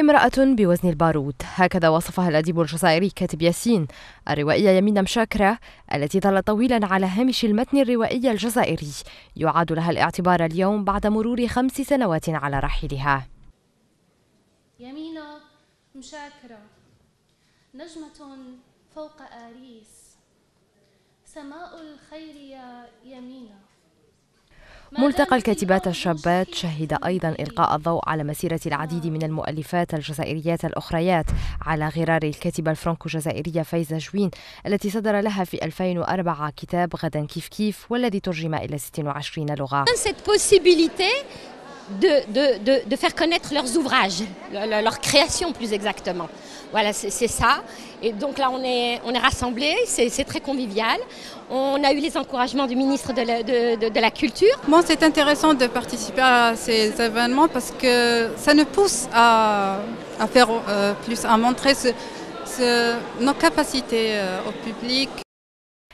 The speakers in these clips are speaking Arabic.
امرأة بوزن البارود هكذا وصفها الأديب الجزائري كاتب ياسين الروائية يمين مشاكرة التي ظلت طويلا على هامش المتن الروائي الجزائري يعاد لها الاعتبار اليوم بعد مرور خمس سنوات على رحيلها يمين مشاكرة نجمة فوق آريس سماء الخير يا يمينه ملتقى الكاتبات الشابات شهد أيضا إلقاء الضوء على مسيرة العديد من المؤلفات الجزائريات الأخريات على غرار الكاتبة الفرنكو جزائرية فايزة جوين التي صدر لها في 2004 كتاب غدا كيف كيف والذي ترجم إلى 26 لغة de, de, de, de faire connaître leurs ouvrages, leur, création plus exactement. Voilà, c'est ça. Et donc là, on est, on est rassemblés, c'est très convivial. On a eu les encouragements du ministre de la, de, de, la Culture. Moi, c'est intéressant de participer à ces événements parce que ça nous pousse à, à faire euh, plus, à montrer ce, nos capacités euh, au public.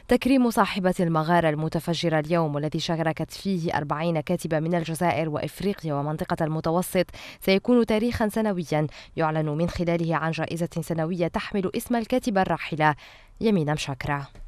تكريم صاحبة المغارة المتفجرة اليوم والذي شاركت فيه أربعين كاتبة من الجزائر وإفريقيا ومنطقة المتوسط سيكون تاريخا سنويا يعلن من خلاله عن جائزة سنوية تحمل اسم الكاتبة الراحلة يمين مشاكرة